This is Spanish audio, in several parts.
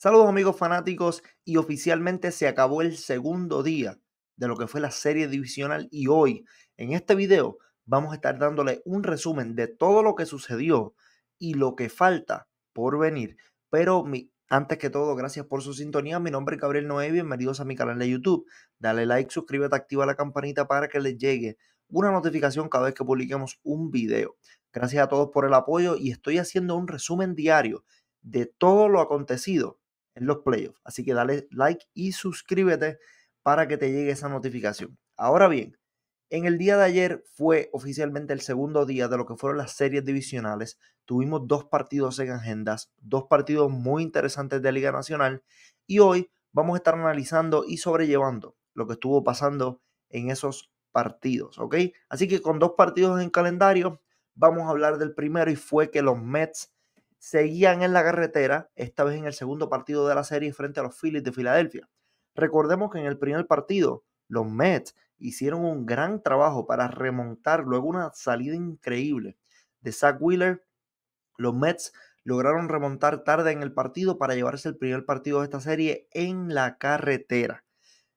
Saludos amigos fanáticos y oficialmente se acabó el segundo día de lo que fue la serie divisional y hoy en este video vamos a estar dándole un resumen de todo lo que sucedió y lo que falta por venir. Pero antes que todo, gracias por su sintonía. Mi nombre es Gabriel Noé, bienvenidos a mi canal de YouTube. Dale like, suscríbete, activa la campanita para que les llegue una notificación cada vez que publiquemos un video. Gracias a todos por el apoyo y estoy haciendo un resumen diario de todo lo acontecido en los playoffs. Así que dale like y suscríbete para que te llegue esa notificación. Ahora bien, en el día de ayer fue oficialmente el segundo día de lo que fueron las series divisionales. Tuvimos dos partidos en agendas, dos partidos muy interesantes de Liga Nacional y hoy vamos a estar analizando y sobrellevando lo que estuvo pasando en esos partidos, ¿ok? Así que con dos partidos en calendario, vamos a hablar del primero y fue que los Mets seguían en la carretera, esta vez en el segundo partido de la serie frente a los Phillies de Filadelfia. Recordemos que en el primer partido, los Mets hicieron un gran trabajo para remontar luego una salida increíble de Zach Wheeler. Los Mets lograron remontar tarde en el partido para llevarse el primer partido de esta serie en la carretera.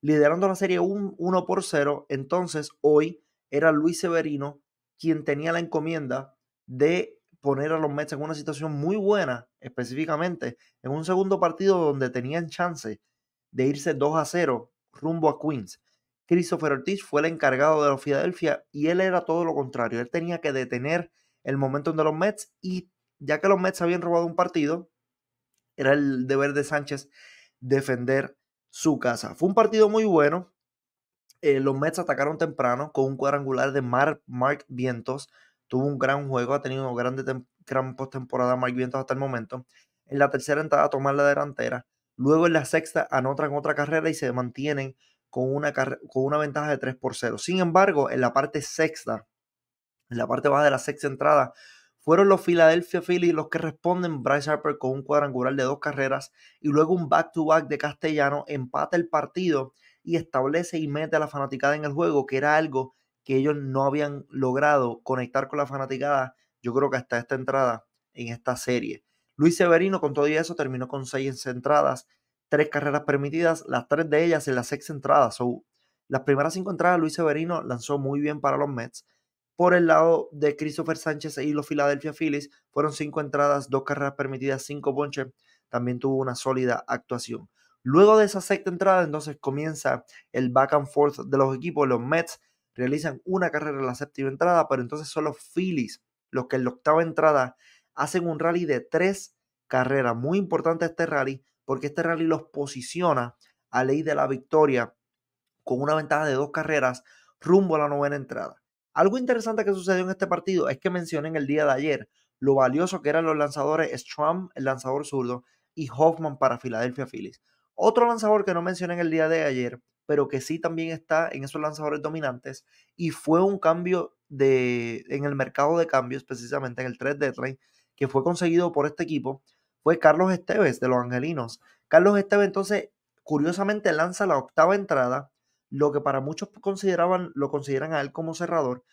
Liderando la serie 1 0, entonces hoy era Luis Severino quien tenía la encomienda de poner a los Mets en una situación muy buena, específicamente en un segundo partido donde tenían chance de irse 2 a 0 rumbo a Queens. Christopher Ortiz fue el encargado de los Philadelphia y él era todo lo contrario. Él tenía que detener el momento donde los Mets y ya que los Mets habían robado un partido, era el deber de Sánchez defender su casa. Fue un partido muy bueno. Eh, los Mets atacaron temprano con un cuadrangular de Mark Vientos tuvo un gran juego, ha tenido una gran, postemporada más Vientos hasta el momento. En la tercera entrada tomar la delantera. Luego en la sexta anotan otra carrera y se mantienen con una, con una ventaja de 3 por 0. Sin embargo, en la parte sexta, en la parte baja de la sexta entrada, fueron los Philadelphia Phillies los que responden Bryce Harper con un cuadrangular de dos carreras y luego un back-to-back -back de Castellano empata el partido y establece y mete a la fanaticada en el juego, que era algo que ellos no habían logrado conectar con la fanaticada, yo creo que hasta esta entrada en esta serie. Luis Severino, con todo eso, terminó con seis entradas, tres carreras permitidas, las tres de ellas en las seis entradas. las primeras cinco entradas, Luis Severino lanzó muy bien para los Mets. Por el lado de Christopher Sánchez y los Philadelphia Phillies, fueron cinco entradas, dos carreras permitidas, cinco ponches. También tuvo una sólida actuación. Luego de esa sexta entrada, entonces comienza el back and forth de los equipos. Los Mets realizan una carrera en la séptima entrada, pero entonces son los Phillies los que en la octava entrada hacen un rally de tres carreras. Muy importante este rally porque este rally los posiciona a ley de la victoria con una ventaja de dos carreras rumbo a la novena entrada. Algo interesante que sucedió en este partido es que mencioné en el día de ayer lo valioso que eran los lanzadores Strum, el lanzador zurdo, y Hoffman para Filadelfia Phillies. Otro lanzador que no mencioné en el día de ayer pero que sí también está en esos lanzadores dominantes. Y fue un cambio de, en el mercado de cambios, precisamente en el 3 3 que fue conseguido por este equipo, fue Carlos Esteves de los Angelinos. Carlos Esteves entonces, curiosamente, lanza la octava entrada, lo que para muchos consideraban, lo consideran a él como cerrador,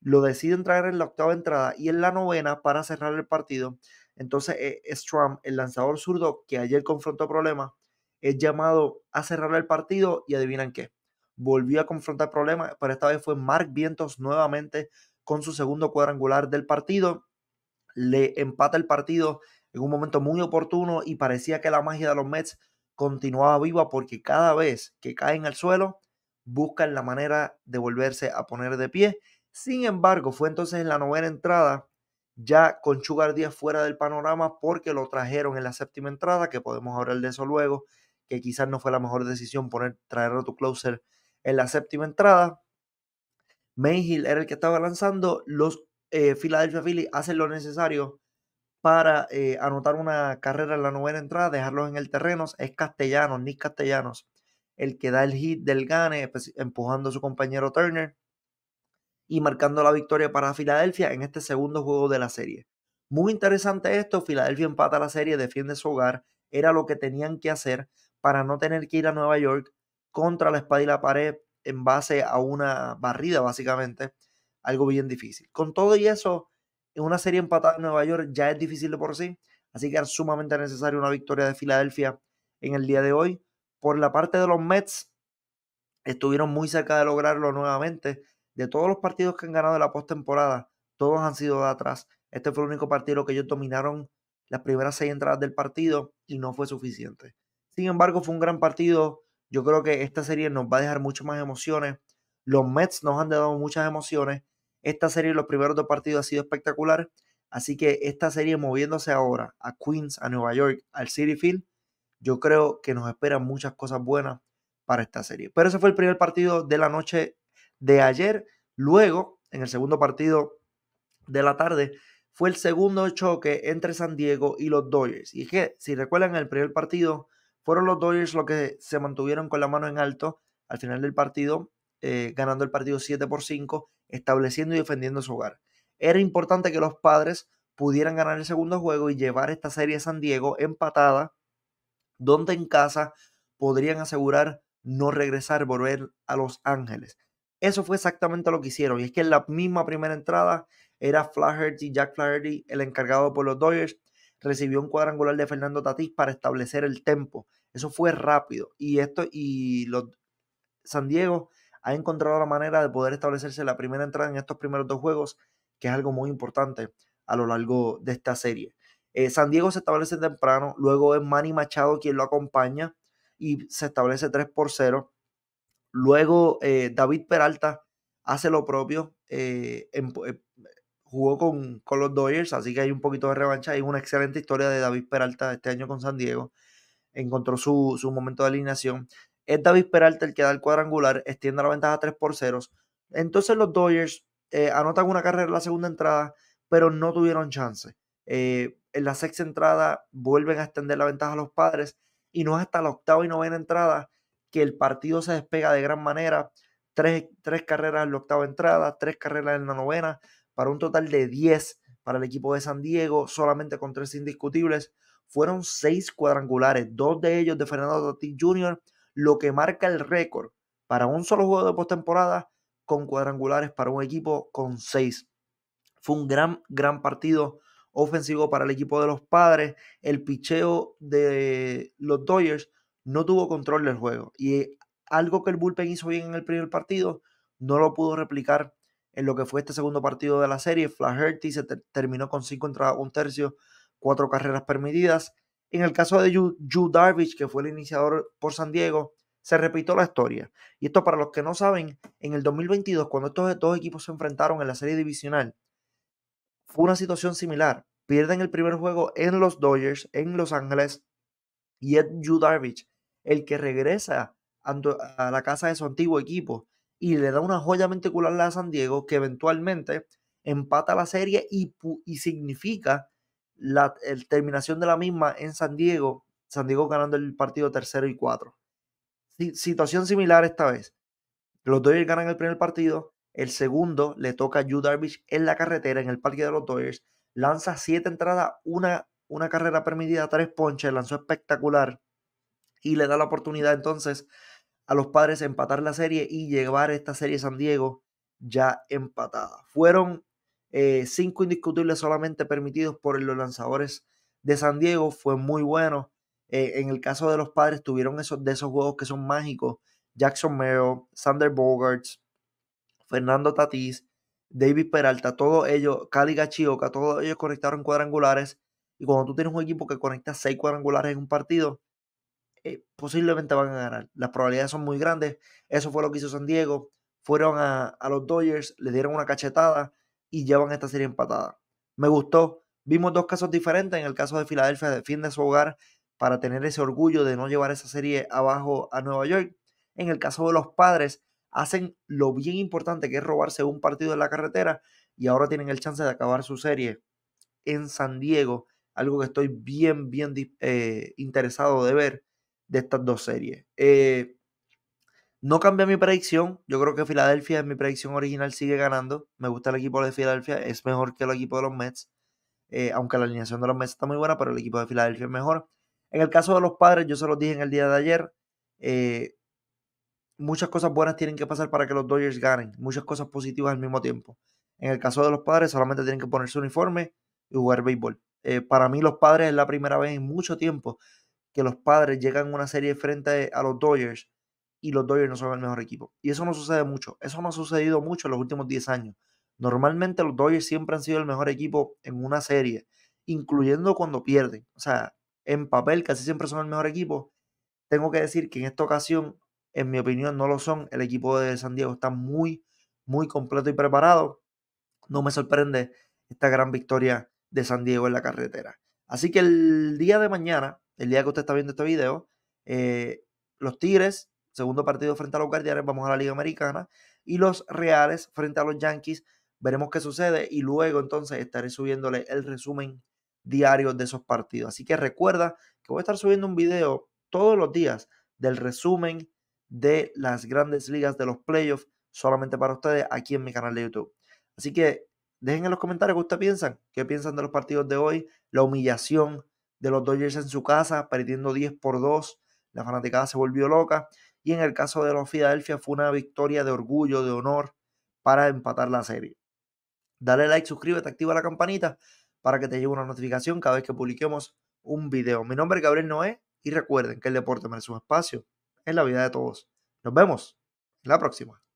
lo deciden traer en la octava entrada y en la novena para cerrar el partido. Entonces, eh, Trump, el lanzador zurdo que ayer confrontó problemas, es llamado a cerrar el partido y adivinan qué. Volvió a confrontar problemas, pero esta vez fue Mark Vientos nuevamente con su segundo cuadrangular del partido. Le empata el partido en un momento muy oportuno y parecía que la magia de los Mets continuaba viva porque cada vez que caen al suelo buscan la manera de volverse a poner de pie. Sin embargo, fue entonces en la novena entrada, ya con Chugar Díaz fuera del panorama porque lo trajeron en la séptima entrada, que podemos hablar de eso luego, que quizás no fue la mejor decisión poner, traer a tu closer en la séptima entrada. Mayhill era el que estaba lanzando. Los eh, Philadelphia Phillies hacen lo necesario para eh, anotar una carrera en la novena entrada, dejarlos en el terreno. Es Castellanos, Nick Castellanos, el que da el hit del Gane, pues, empujando a su compañero Turner y marcando la victoria para Filadelfia en este segundo juego de la serie. Muy interesante esto, Filadelfia empata la serie, defiende su hogar, era lo que tenían que hacer, para no tener que ir a Nueva York contra la espada y la pared en base a una barrida, básicamente. Algo bien difícil. Con todo y eso, en una serie empatada en Nueva York ya es difícil de por sí, así que es sumamente necesaria una victoria de Filadelfia en el día de hoy. Por la parte de los Mets, estuvieron muy cerca de lograrlo nuevamente. De todos los partidos que han ganado en la postemporada, todos han sido de atrás. Este fue el único partido que ellos dominaron las primeras seis entradas del partido y no fue suficiente. Sin embargo, fue un gran partido. Yo creo que esta serie nos va a dejar muchas más emociones. Los Mets nos han dado muchas emociones. Esta serie, los primeros dos partidos, ha sido espectacular. Así que esta serie moviéndose ahora a Queens, a Nueva York, al City Field, yo creo que nos esperan muchas cosas buenas para esta serie. Pero ese fue el primer partido de la noche de ayer. Luego, en el segundo partido de la tarde, fue el segundo choque entre San Diego y los Dodgers. Y es que, si recuerdan, el primer partido fueron los Dodgers los que se mantuvieron con la mano en alto al final del partido, eh, ganando el partido 7 por 5, estableciendo y defendiendo su hogar. Era importante que los padres pudieran ganar el segundo juego y llevar esta serie a San Diego empatada, donde en casa podrían asegurar no regresar, volver a Los Ángeles. Eso fue exactamente lo que hicieron. Y es que en la misma primera entrada era Flaherty, Jack Flaherty, el encargado por los Dodgers, recibió un cuadrangular de Fernando Tatís para establecer el tempo. Eso fue rápido. Y esto, y los, San Diego ha encontrado la manera de poder establecerse la primera entrada en estos primeros dos juegos, que es algo muy importante a lo largo de esta serie. Eh, San Diego se establece temprano, luego es Manny Machado quien lo acompaña y se establece 3 por 0. Luego eh, David Peralta hace lo propio, eh, en, jugó con, los Dodgers, así que hay un poquito de revancha. Hay una excelente historia de David Peralta este año con San Diego. Encontró su, momento de alineación. Es David Peralta el que da el cuadrangular, extiende la ventaja 3 por 0. Entonces los Dodgers eh, anotan una carrera en la segunda entrada, pero no tuvieron chance. Eh, en la sexta entrada vuelven a extender la ventaja a los padres y no es hasta la octava y novena entrada que el partido se despega de gran manera. tres carreras en la octava entrada, tres carreras en la novena, para un total de 10 para el equipo de San Diego, solamente con tres indiscutibles. Fueron seis cuadrangulares, dos de ellos de Fernando Tatis Jr., lo que marca el récord para un solo juego de postemporada con cuadrangulares para un equipo con seis. Fue un gran, gran partido ofensivo para el equipo de los padres. El picheo de los Dodgers no tuvo control del juego y algo que el bullpen hizo bien en el primer partido no lo pudo replicar en lo que fue este segundo partido de la serie, Flaherty se terminó con 5 entradas, un tercio, cuatro carreras permitidas. En el caso de Yu Darvish, que fue el iniciador por San Diego, se repitió la historia. Y esto para los que no saben, en el 2022, cuando estos dos equipos se enfrentaron en la serie divisional, fue una situación similar. Pierden el primer juego en los Dodgers, en Los Ángeles, y es Yu Darvish el que regresa a la casa de su antiguo equipo y le da una joya menticular a San Diego que eventualmente empata la serie y, y significa la terminación de la misma en San Diego, San Diego ganando el partido tercero y cuatro. situación similar esta vez. Los Dodgers ganan el primer partido, el segundo le toca a Yu Darvish en la carretera, en el parque de los Dodgers, lanza siete entradas, una, una carrera permitida, tres ponches, lanzó espectacular y le da la oportunidad entonces a los padres empatar la serie y llevar esta serie San Diego ya empatada. Fueron eh, cinco indiscutibles solamente permitidos por los lanzadores de San Diego. Fue muy bueno. Eh, en el caso de los padres, tuvieron esos, de esos juegos que son mágicos. Jackson Merrill, Sander Bogarts, Fernando Tatís, David Peralta, todos ellos, Cali Gachioca, todos ellos conectaron cuadrangulares. Y cuando tú tienes un equipo que conecta seis cuadrangulares en un partido, eh, posiblemente van a ganar. Las probabilidades son muy grandes. Eso fue lo que hizo San Diego. Fueron a, los Dodgers, le dieron una cachetada y llevan esta serie empatada. Me gustó. Vimos dos casos diferentes. En el caso de Filadelfia, defiende su hogar para tener ese orgullo de no llevar esa serie abajo a Nueva York. En el caso de los padres, hacen lo bien importante que es robarse un partido en la carretera y ahora tienen el chance de acabar su serie en San Diego, algo que estoy bien, bien eh, interesado de ver de estas dos series. Eh, no cambia mi predicción. Yo creo que Filadelfia en mi predicción original sigue ganando. Me gusta el equipo de Filadelfia. Es mejor que el equipo de los Mets. Eh, aunque la alineación de los Mets está muy buena, pero el equipo de Filadelfia es mejor. En el caso de los padres, yo se los dije en el día de ayer. Eh, muchas cosas buenas tienen que pasar para que los Dodgers ganen. Muchas cosas positivas al mismo tiempo. En el caso de los padres, solamente tienen que poner su uniforme y jugar béisbol. para mí, los padres es la primera vez en mucho tiempo que los padres llegan una serie frente a los Dodgers y los Dodgers no son el mejor equipo. Y eso no sucede mucho. Eso no ha sucedido mucho en los últimos 10 años. Normalmente los Dodgers siempre han sido el mejor equipo en una serie, incluyendo cuando pierden. O sea, en papel casi siempre son el mejor equipo. Tengo que decir que en esta ocasión, en mi opinión, no lo son. El equipo de San Diego está muy, muy completo y preparado. No me sorprende esta gran victoria de San Diego en la carretera. Así que el día de mañana el día que usted está viendo este video, eh, los Tigres, segundo partido frente a los Guardianes, vamos a la Liga Americana, y los Reales frente a los Yankees, veremos qué sucede y luego entonces estaré subiéndole el resumen diario de esos partidos. Así que recuerda que voy a estar subiendo un video todos los días del resumen de las grandes ligas de los playoffs solamente para ustedes aquí en mi canal de YouTube. Así que dejen en los comentarios qué ustedes piensan, qué piensan de los partidos de hoy, la humillación de los Dodgers en su casa, perdiendo 10 por 2. La fanaticada se volvió loca. Y en el caso de los Philadelphia fue una victoria de orgullo, de honor, para empatar la serie. Dale like, suscríbete, activa la campanita para que te llegue una notificación cada vez que publiquemos un video. Mi nombre es Gabriel Noé y recuerden que el deporte merece un espacio en la vida de todos. Nos vemos en la próxima.